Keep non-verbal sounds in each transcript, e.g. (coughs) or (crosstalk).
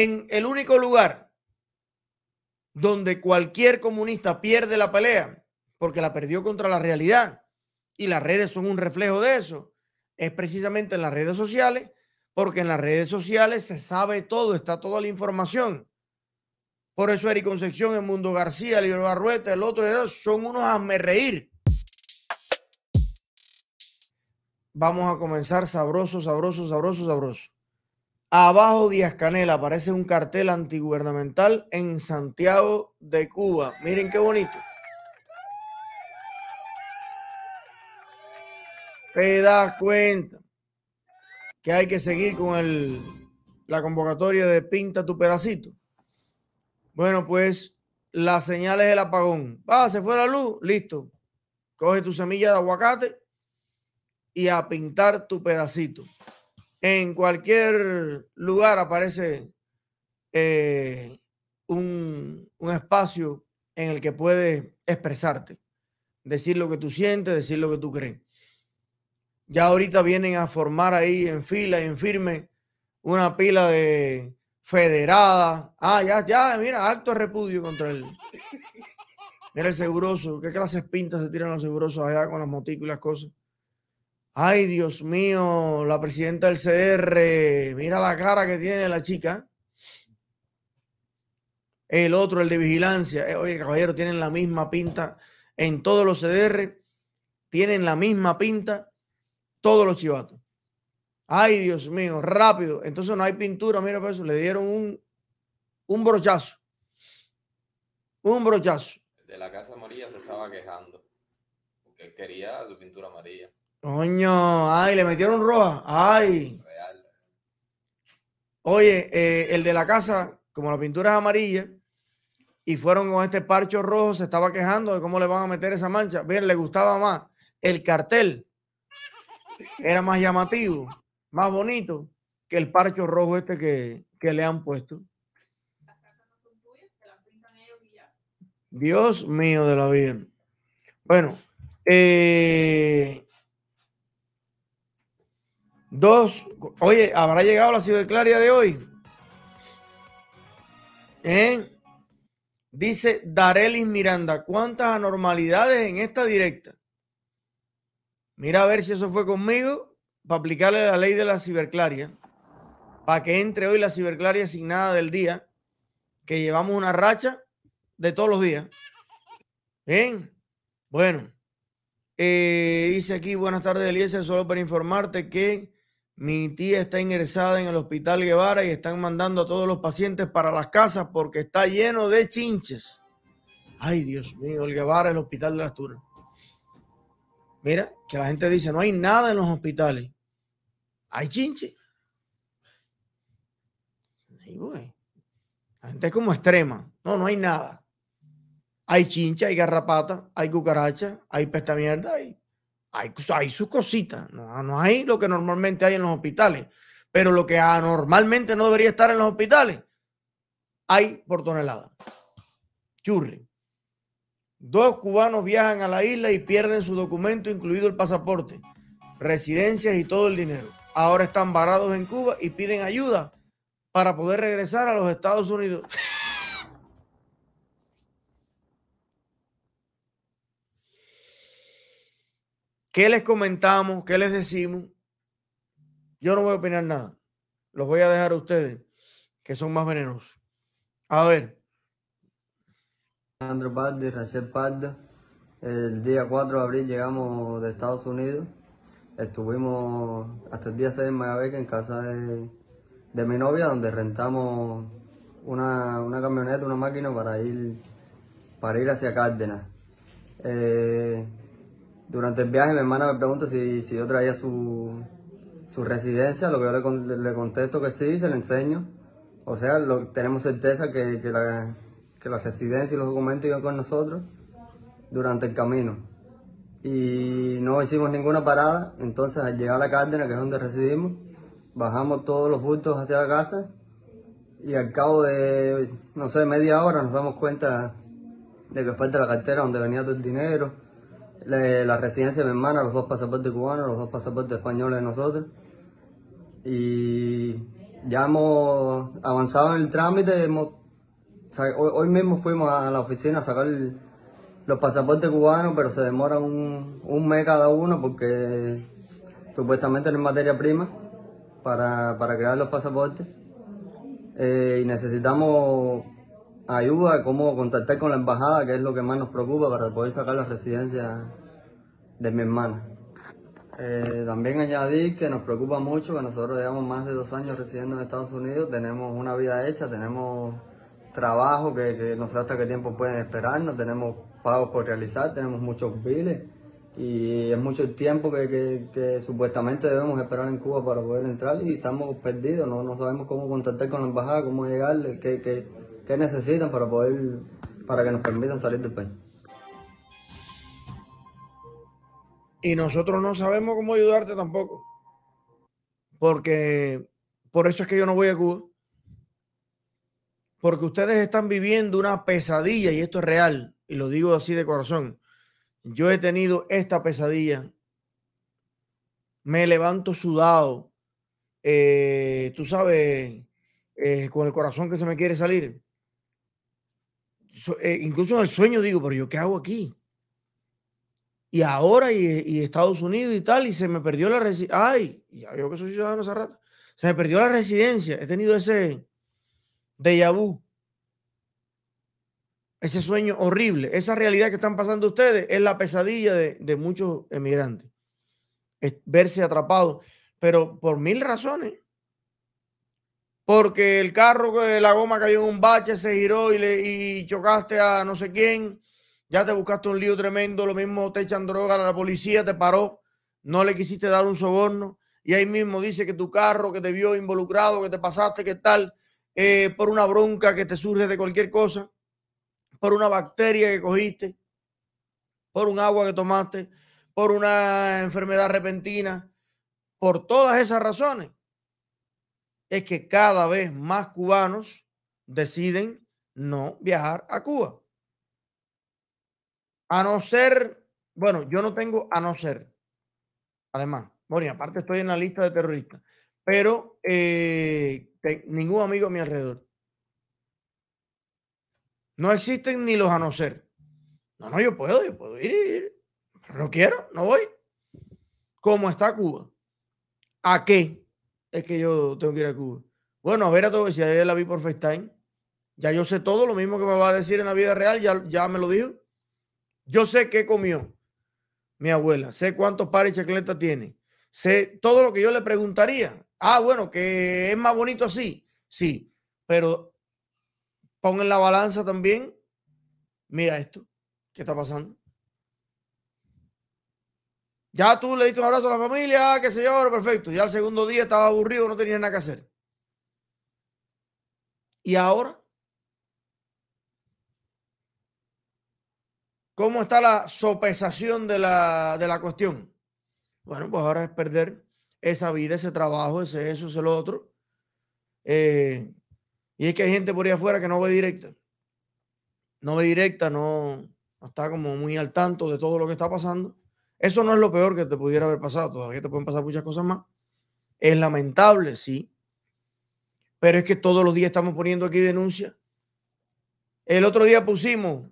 en el único lugar donde cualquier comunista pierde la pelea, porque la perdió contra la realidad, y las redes son un reflejo de eso, es precisamente en las redes sociales, porque en las redes sociales se sabe todo, está toda la información. Por eso Eric Concepción, el Mundo García, Libro Barrueta, el otro, son unos a me reír. Vamos a comenzar sabroso, sabroso, sabroso, sabroso. Abajo Díaz Canela aparece un cartel antigubernamental en Santiago de Cuba. Miren qué bonito. Te das cuenta que hay que seguir con el, la convocatoria de pinta tu pedacito. Bueno, pues la señal es el apagón. Va, ah, se fue la luz, listo. Coge tu semilla de aguacate y a pintar tu pedacito. En cualquier lugar aparece eh, un, espacio en el que puedes expresarte, decir lo que tú sientes, decir lo que tú crees. Ya ahorita vienen a formar ahí en fila y en firme una pila de federada. Ah, ya, ya, mira, acto de repudio contra él. (laughs) Mira el seguroso, qué clases pintas se tiran los segurosos allá con las motículas, cosas. Ay, Dios mío, la presidenta del CDR, mira la cara que tiene la chica. El otro, el de vigilancia. Eh, oye, caballero, tienen la misma pinta en todos los CDR. Tienen la misma pinta todos los chivatos. Ay, Dios mío, rápido. Entonces no hay pintura, mira por eso. Le dieron un, brochazo. Un brochazo. De la Casa Amarilla se estaba quejando. Porque quería su pintura amarilla. Coño, ay, le metieron roja. Ay. Oye, eh, el de la casa, como la pintura es amarilla, y fueron con este parcho rojo, se estaba quejando de cómo le van a meter esa mancha. Bien, le gustaba más el cartel. Era más llamativo, más bonito que el parcho rojo este que, que le han puesto. Dios mío de la vida. Bueno, eh, Dos, oye, ¿habrá llegado la ciberclaria de hoy? ¿Eh? Dice Darelis Miranda, ¿cuántas anormalidades en esta directa? Mira a ver si eso fue conmigo para aplicarle la ley de la ciberclaria, para que entre hoy la ciberclaria asignada del día, que llevamos una racha de todos los días. en ¿Eh? bueno, eh, dice aquí, buenas tardes, Eliezer, solo para informarte que mi tía está ingresada en el hospital Guevara y están mandando a todos los pacientes para las casas porque está lleno de chinches. Ay, Dios mío, el Guevara, el hospital de las Mira, que la gente dice, no hay nada en los hospitales. Hay chinches. Pues. La gente es como extrema. No, no hay nada. Hay chincha, hay garrapata, hay cucaracha, hay pesta mierda, hay pues, hay, sus cositas, no, hay lo que normalmente hay en los hospitales, pero lo que normalmente no debería estar en los hospitales, hay por tonelada. Churri. Dos cubanos viajan a la isla y pierden su documento, incluido el pasaporte, residencias y todo el dinero. Ahora están varados en Cuba y piden ayuda para poder regresar a los Estados Unidos. ¿Qué les comentamos? ¿Qué les decimos? Yo no voy a opinar nada. Los voy a dejar a ustedes, que son más venenosos. A ver. Alejandro Pardo y Rachel El día 4 de abril llegamos de Estados Unidos. Estuvimos hasta el día 6 en Mayabeca, en casa de, mi novia, donde rentamos una, camioneta, una máquina para ir, para ir hacia Cárdenas. Eh, durante el viaje mi hermana me pregunta si, yo traía su, residencia, lo que yo le, le, contesto que sí, se le enseño. O sea, tenemos certeza que, la, residencia y los documentos iban con nosotros durante el camino. Y no hicimos ninguna parada, entonces al llegar a la cárdena, que es donde residimos, bajamos todos los bultos hacia la casa y al cabo de, no sé, media hora nos damos cuenta de que falta la cartera donde venía todo el dinero, eh, la, residencia de mi hermana, los dos pasaportes cubanos, los dos pasaportes españoles de nosotros. Y ya hemos avanzado en el trámite. hoy, mismo fuimos a la oficina a sacar los pasaportes cubanos, pero se demora un, mes cada uno porque supuestamente no es materia prima para, crear los pasaportes. Eh, y necesitamos ayuda, cómo contactar con la embajada, que es lo que más nos preocupa para poder sacar la residencia de mi hermana. Eh, también añadir que nos preocupa mucho que nosotros llevamos más de dos años residiendo en Estados Unidos, tenemos una vida hecha, tenemos trabajo que, que no sé hasta qué tiempo pueden esperarnos, tenemos pagos por realizar, tenemos muchos biles y es mucho el tiempo que, que, supuestamente debemos esperar en Cuba para poder entrar y estamos perdidos, no, no sabemos cómo contactar con la embajada, cómo llegarle, qué, qué, que necesitan para poder, para que nos permitan salir del país. Y nosotros no sabemos cómo ayudarte tampoco. Porque por eso es que yo no voy a Cuba. Porque ustedes están viviendo una pesadilla y esto es real. Y lo digo así de corazón. Yo he tenido esta pesadilla. Me levanto sudado. Eh, tú sabes, eh, con el corazón que se me quiere salir. Eh, incluso en el sueño digo, pero yo qué hago aquí? Y ahora y, Estados Unidos y tal, y se me perdió la residencia. Ay, yo que soy ciudadano hace rato. Se me perdió la residencia. He tenido ese de vu. Ese sueño horrible. Esa realidad que están pasando ustedes es la pesadilla de, muchos emigrantes. Es verse atrapados, pero por mil razones porque el carro eh, la goma cayó en un bache, se giró y, le, chocaste a no sé quién, ya te buscaste un lío tremendo, lo mismo te echan droga, la policía te paró, no le quisiste dar un soborno y ahí mismo dice que tu carro que te vio involucrado, que te pasaste, que tal, eh, por una bronca que te surge de cualquier cosa, por una bacteria que cogiste, por un agua que tomaste, por una enfermedad repentina, por todas esas razones es que cada vez más cubanos deciden no viajar a Cuba. A no ser, bueno, yo no tengo a no ser. Además, bueno, aparte estoy en la lista de terroristas, pero eh, ningún amigo a mi alrededor. No existen ni los a no ser. No, no, yo puedo, yo puedo ir, ir. Pero no quiero, no voy. ¿Cómo está Cuba? ¿A qué? es que yo tengo que ir a Cuba. Bueno, a ver a todo, si ayer la vi por FaceTime, ya yo sé todo, lo mismo que me va a decir en la vida real, ya, ya me lo dijo. Yo sé qué comió mi abuela, sé cuántos pares y chacletas tiene, sé todo lo que yo le preguntaría. Ah, bueno, que es más bonito así, sí, pero pongan la balanza también, mira esto, ¿qué está pasando? Ya tú le diste un abrazo a la familia, qué señor? perfecto. Ya el segundo día estaba aburrido, no tenía nada que hacer. ¿Y ahora? ¿Cómo está la sopesación de la, cuestión? Bueno, pues ahora es perder esa vida, ese trabajo, ese eso, ese lo otro. Eh, y es que hay gente por ahí afuera que no ve directa. No ve directa, no está como muy al tanto de todo lo que está pasando eso no es lo peor que te pudiera haber pasado, todavía te pueden pasar muchas cosas más. Es lamentable, sí, pero es que todos los días estamos poniendo aquí denuncias. El otro día pusimos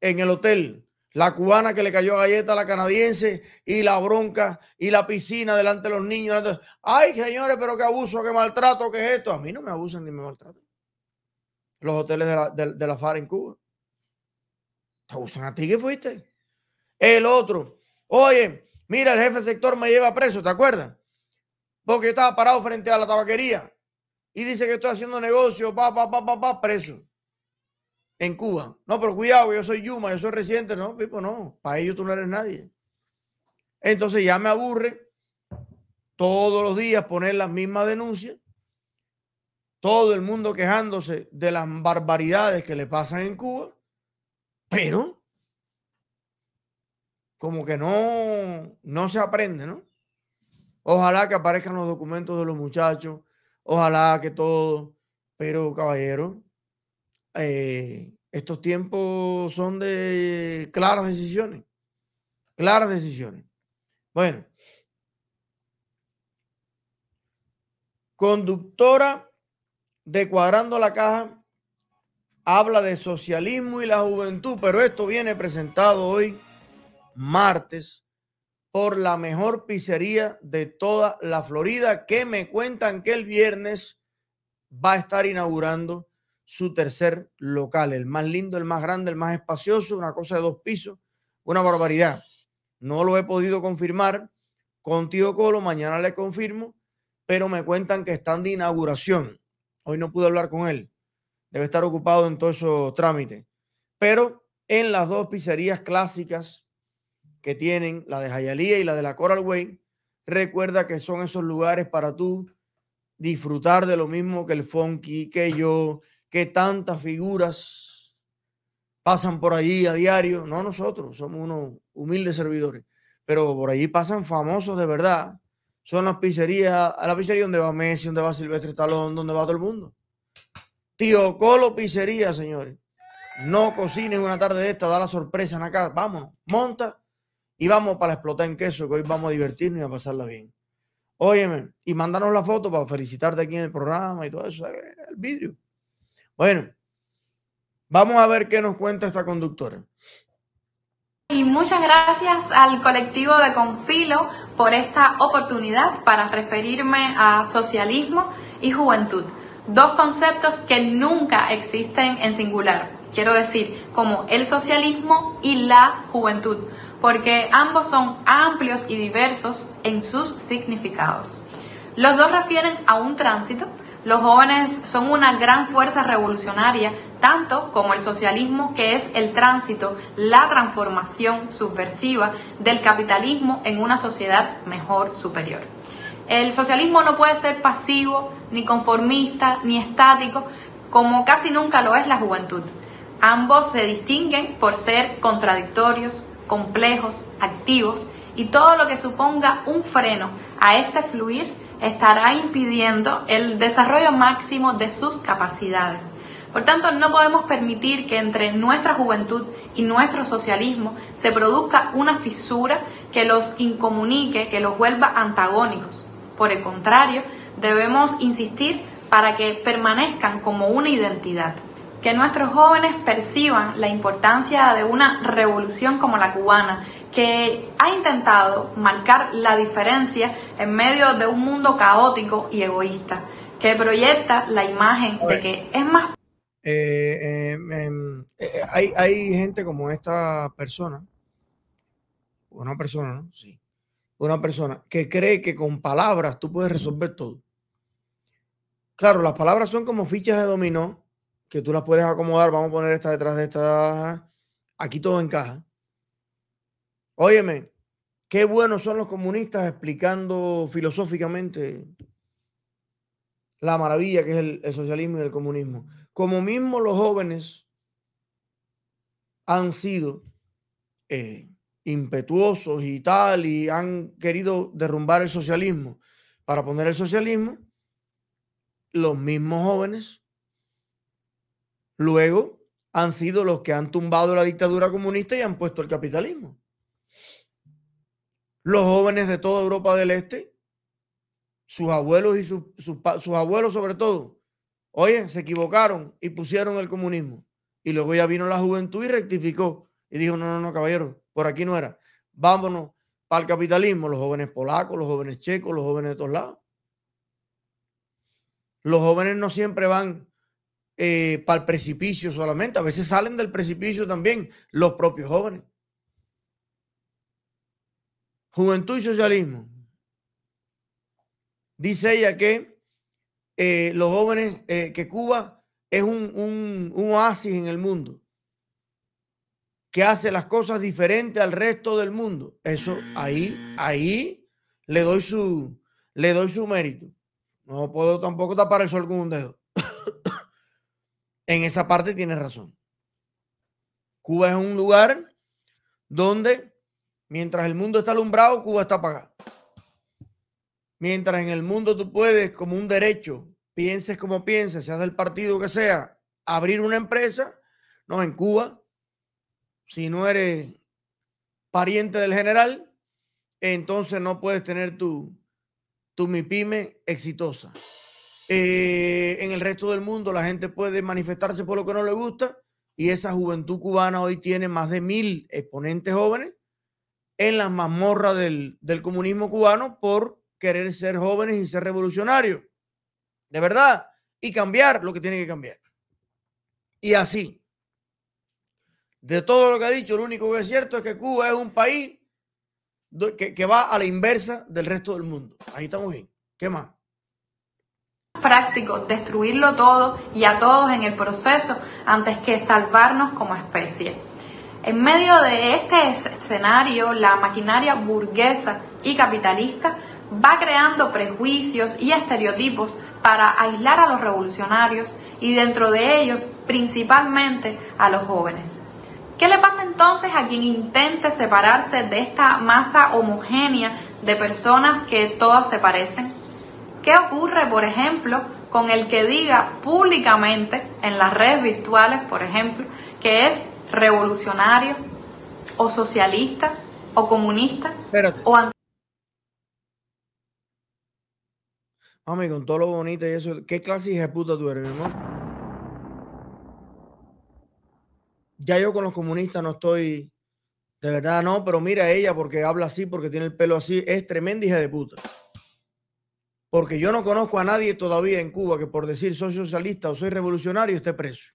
en el hotel la cubana que le cayó galleta a la canadiense y la bronca y la piscina delante de los niños. Ay, señores, pero qué abuso, qué maltrato, qué es esto. A mí no me abusan ni me maltratan. Los hoteles de la, de, en Cuba. Te abusan a ti que fuiste. El otro, Oye, mira, el jefe sector me lleva preso, ¿te acuerdas? Porque estaba parado frente a la tabaquería y dice que estoy haciendo negocio, pa, pa, pa, pa, pa, preso. En Cuba. No, pero cuidado, yo soy Yuma, yo soy residente. No, Pipo, no. Para ellos tú no eres nadie. Entonces ya me aburre todos los días poner las mismas denuncias. Todo el mundo quejándose de las barbaridades que le pasan en Cuba. Pero como que no, no se aprende, ¿no? Ojalá que aparezcan los documentos de los muchachos, ojalá que todo, pero caballero, eh, estos tiempos son de claras decisiones, claras decisiones. Bueno, conductora de Cuadrando la Caja habla de socialismo y la juventud, pero esto viene presentado hoy martes por la mejor pizzería de toda la Florida, que me cuentan que el viernes va a estar inaugurando su tercer local, el más lindo, el más grande, el más espacioso, una cosa de dos pisos, una barbaridad. No lo he podido confirmar con Tío Colo, mañana le confirmo, pero me cuentan que están de inauguración. Hoy no pude hablar con él, debe estar ocupado en todo esos trámite, Pero en las dos pizzerías clásicas que tienen, la de Jayalía y la de la Coral Way, recuerda que son esos lugares para tú disfrutar de lo mismo que el Funky, que yo, que tantas figuras pasan por allí a diario. No nosotros, somos unos humildes servidores, pero por allí pasan famosos de verdad. Son las pizzerías, a la pizzería donde va Messi, donde va Silvestre Talón, donde va todo el mundo. Tío Colo Pizzería, señores. No cocines una tarde de esta, da la sorpresa en acá. vamos monta y vamos para explotar en queso, que hoy vamos a divertirnos y a pasarla bien. Óyeme, y mándanos la foto para felicitarte aquí en el programa y todo eso, el vidrio. Bueno, vamos a ver qué nos cuenta esta conductora. Y muchas gracias al colectivo de Confilo por esta oportunidad para referirme a socialismo y juventud, dos conceptos que nunca existen en singular, quiero decir, como el socialismo y la juventud porque ambos son amplios y diversos en sus significados. Los dos refieren a un tránsito. Los jóvenes son una gran fuerza revolucionaria, tanto como el socialismo, que es el tránsito, la transformación subversiva del capitalismo en una sociedad mejor, superior. El socialismo no puede ser pasivo, ni conformista, ni estático, como casi nunca lo es la juventud. Ambos se distinguen por ser contradictorios, complejos, activos y todo lo que suponga un freno a este fluir estará impidiendo el desarrollo máximo de sus capacidades. Por tanto, no podemos permitir que entre nuestra juventud y nuestro socialismo se produzca una fisura que los incomunique, que los vuelva antagónicos. Por el contrario, debemos insistir para que permanezcan como una identidad que nuestros jóvenes perciban la importancia de una revolución como la cubana, que ha intentado marcar la diferencia en medio de un mundo caótico y egoísta, que proyecta la imagen de que es más... Eh, em, em, eh, eh, hay, hay gente como esta persona, una persona, ¿no? Sí. Una persona que cree que con palabras tú puedes resolver todo. Claro, las palabras son como fichas de dominó que tú las puedes acomodar. Vamos a poner esta detrás de esta. Aquí todo encaja. Óyeme, qué buenos son los comunistas explicando filosóficamente la maravilla que es el, socialismo y el comunismo. Como mismo los jóvenes han sido eh, impetuosos y tal, y han querido derrumbar el socialismo. Para poner el socialismo, los mismos jóvenes Luego han sido los que han tumbado la dictadura comunista y han puesto el capitalismo. Los jóvenes de toda Europa del Este, sus abuelos y sus, abuelos sobre todo, oye, se equivocaron y pusieron el comunismo. Y luego ya vino la juventud y rectificó y dijo, no, no, no, caballero, por aquí no era. Vámonos para el capitalismo, los jóvenes polacos, los jóvenes checos, los jóvenes de todos lados. Los jóvenes no siempre van eh, para el precipicio solamente, a veces salen del precipicio también los propios jóvenes. Juventud y socialismo. Dice ella que eh, los jóvenes, eh, que Cuba es un, oasis en el mundo, que hace las cosas diferentes al resto del mundo. Eso ahí, ahí le doy su, le doy su mérito. No puedo tampoco tapar el sol con un dedo. (coughs) En esa parte tienes razón. Cuba es un lugar donde mientras el mundo está alumbrado, Cuba está apagado. Mientras en el mundo tú puedes, como un derecho, pienses como pienses, seas del partido que sea, abrir una empresa, no, en Cuba, si no eres pariente del general, entonces no puedes tener tu, tu MIPYME exitosa. Eh, en el resto del mundo la gente puede manifestarse por lo que no le gusta y esa juventud cubana hoy tiene más de mil exponentes jóvenes en la mazmorra del, comunismo cubano por querer ser jóvenes y ser revolucionarios. De verdad. Y cambiar lo que tiene que cambiar. Y así. De todo lo que ha dicho, lo único que es cierto es que Cuba es un país que, que va a la inversa del resto del mundo. Ahí estamos bien. ¿Qué más? práctico destruirlo todo y a todos en el proceso antes que salvarnos como especie. En medio de este escenario, la maquinaria burguesa y capitalista va creando prejuicios y estereotipos para aislar a los revolucionarios y dentro de ellos principalmente a los jóvenes. ¿Qué le pasa entonces a quien intente separarse de esta masa homogénea de personas que todas se parecen? ¿Qué ocurre, por ejemplo, con el que diga públicamente en las redes virtuales, por ejemplo, que es revolucionario o socialista o comunista Espérate. o Mami, con todo lo bonito y eso, ¿qué clase de puta tú eres, mi amor? Ya yo con los comunistas no estoy, de verdad no, pero mira a ella porque habla así, porque tiene el pelo así, es tremenda hija de puta. Porque yo no conozco a nadie todavía en Cuba que por decir soy socialista o soy revolucionario esté preso.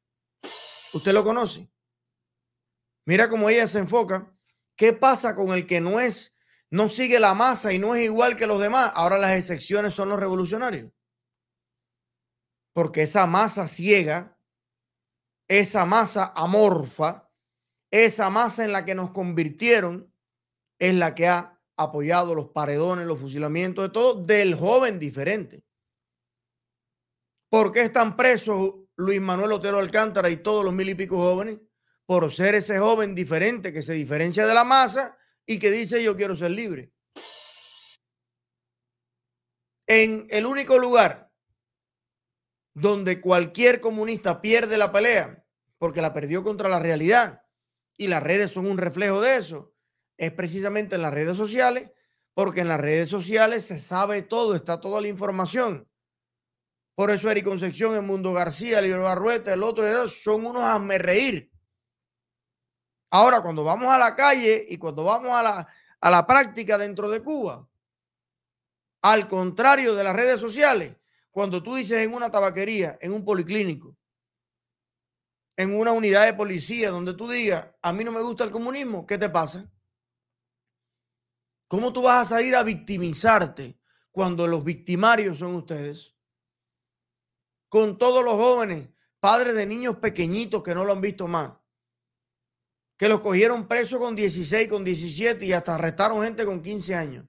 ¿Usted lo conoce? Mira cómo ella se enfoca. ¿Qué pasa con el que no es, no sigue la masa y no es igual que los demás? Ahora las excepciones son los revolucionarios. Porque esa masa ciega, esa masa amorfa, esa masa en la que nos convirtieron, es la que ha apoyado los paredones, los fusilamientos, de todo, del joven diferente. ¿Por qué están presos Luis Manuel Otero Alcántara y todos los mil y pico jóvenes? Por ser ese joven diferente que se diferencia de la masa y que dice yo quiero ser libre. En el único lugar donde cualquier comunista pierde la pelea, porque la perdió contra la realidad y las redes son un reflejo de eso, es precisamente en las redes sociales, porque en las redes sociales se sabe todo, está toda la información. Por eso Eric Concepción, el Mundo García, Libro Barrueta, el otro, son unos me reír. Ahora, cuando vamos a la calle y cuando vamos a la, a la práctica dentro de Cuba, al contrario de las redes sociales, cuando tú dices en una tabaquería, en un policlínico, en una unidad de policía, donde tú digas, a mí no me gusta el comunismo, ¿qué te pasa? ¿Cómo tú vas a salir a victimizarte cuando los victimarios son ustedes? Con todos los jóvenes, padres de niños pequeñitos que no lo han visto más, que los cogieron presos con 16, con 17 y hasta arrestaron gente con 15 años.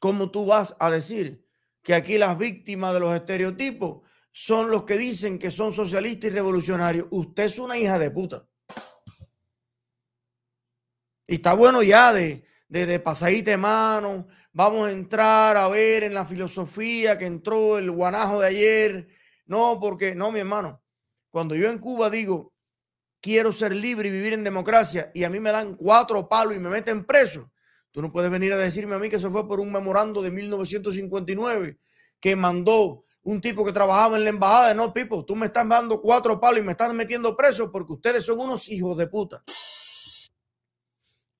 ¿Cómo tú vas a decir que aquí las víctimas de los estereotipos son los que dicen que son socialistas y revolucionarios? Usted es una hija de puta. Y está bueno ya de, desde pasadita de mano. Vamos a entrar a ver en la filosofía que entró el guanajo de ayer. No, porque no, mi hermano. Cuando yo en Cuba digo, quiero ser libre y vivir en democracia, y a mí me dan cuatro palos y me meten preso, tú no puedes venir a decirme a mí que eso fue por un memorando de 1959 que mandó un tipo que trabajaba en la embajada. No, Pipo, tú me estás dando cuatro palos y me estás metiendo preso porque ustedes son unos hijos de puta.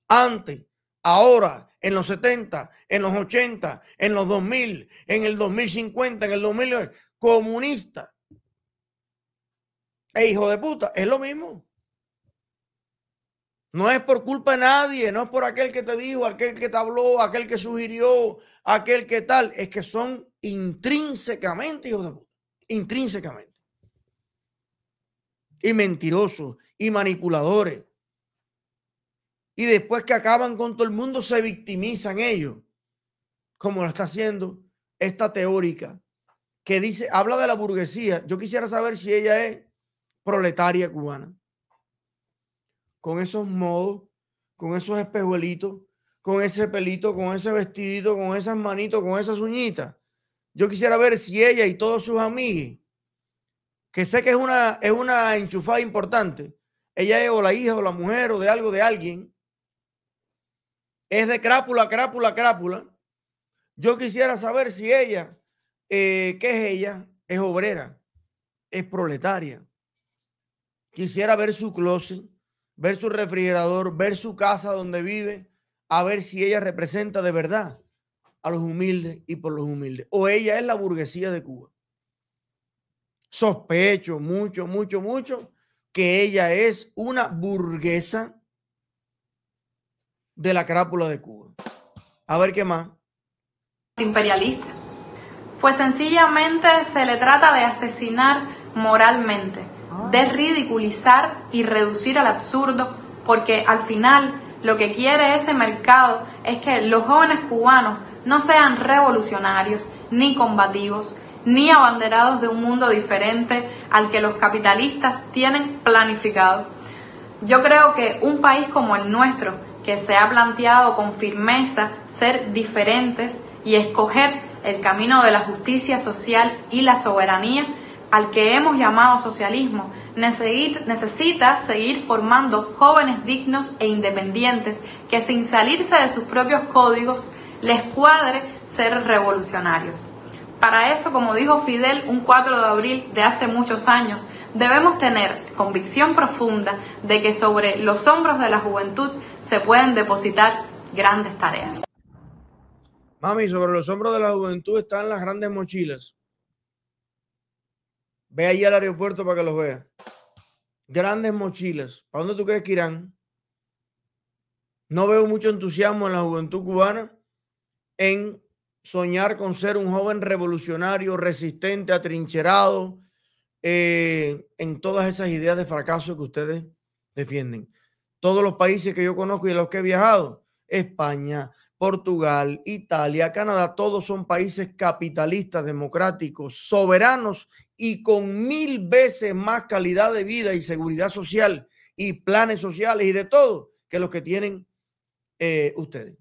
Antes ahora, en los 70, en los 80, en los 2000, en el 2050, en el 2000, comunista e hijo de puta, es lo mismo. No es por culpa de nadie, no es por aquel que te dijo, aquel que te habló, aquel que sugirió, aquel que tal, es que son intrínsecamente hijos de puta, intrínsecamente. Y mentirosos y manipuladores y después que acaban con todo el mundo, se victimizan ellos, como lo está haciendo esta teórica que dice, habla de la burguesía. Yo quisiera saber si ella es proletaria cubana. Con esos modos, con esos espejuelitos, con ese pelito, con ese vestidito, con esas manitos, con esas uñitas. Yo quisiera ver si ella y todos sus amigos, que sé que es una, es una enchufada importante, ella es o la hija o la mujer o de algo de alguien, es de crápula, crápula, crápula. Yo quisiera saber si ella, que eh, ¿qué es ella? Es obrera, es proletaria. Quisiera ver su closet, ver su refrigerador, ver su casa donde vive, a ver si ella representa de verdad a los humildes y por los humildes. O ella es la burguesía de Cuba. Sospecho mucho, mucho, mucho que ella es una burguesa de la crápula de Cuba. A ver qué más. Imperialista. Pues sencillamente se le trata de asesinar moralmente, de ridiculizar y reducir al absurdo, porque al final lo que quiere ese mercado es que los jóvenes cubanos no sean revolucionarios, ni combativos, ni abanderados de un mundo diferente al que los capitalistas tienen planificado. Yo creo que un país como el nuestro, que se ha planteado con firmeza ser diferentes y escoger el camino de la justicia social y la soberanía al que hemos llamado socialismo, necesita seguir formando jóvenes dignos e independientes que sin salirse de sus propios códigos les cuadre ser revolucionarios. Para eso, como dijo Fidel un 4 de abril de hace muchos años, Debemos tener convicción profunda de que sobre los hombros de la juventud se pueden depositar grandes tareas. Mami, sobre los hombros de la juventud están las grandes mochilas. Ve ahí al aeropuerto para que los vea Grandes mochilas. ¿Para dónde tú crees que irán? No veo mucho entusiasmo en la juventud cubana en soñar con ser un joven revolucionario, resistente, atrincherado, eh, en todas esas ideas de fracaso que ustedes defienden. Todos los países que yo conozco y los que he viajado, España, Portugal, Italia, Canadá, todos son países capitalistas, democráticos, soberanos y con mil veces más calidad de vida y seguridad social y planes sociales y de todo que los que tienen eh, ustedes.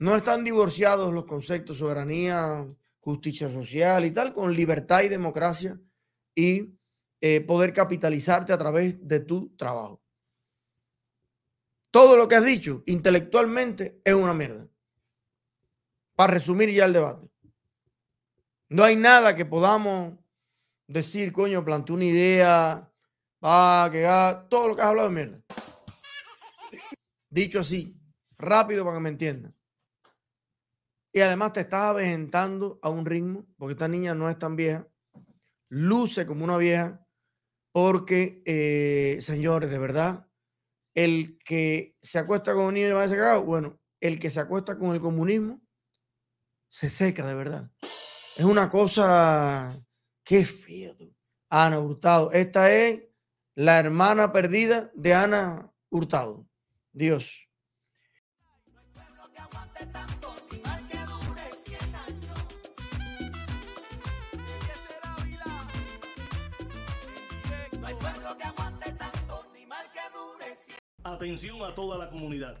No están divorciados los conceptos soberanía, justicia social y tal, con libertad y democracia y eh, poder capitalizarte a través de tu trabajo. Todo lo que has dicho intelectualmente es una mierda. Para resumir ya el debate. No hay nada que podamos decir, coño, plante una idea, va, que va, todo lo que has hablado es mierda. Dicho así, rápido para que me entiendan. Y además te estás avejentando a un ritmo, porque esta niña no es tan vieja, luce como una vieja, porque, eh, señores, de verdad, el que se acuesta con un niño y va a cagado, bueno, el que se acuesta con el comunismo se seca de verdad. Es una cosa, qué feo. Ana Hurtado, esta es la hermana perdida de Ana Hurtado. Dios. Atención a toda la comunidad.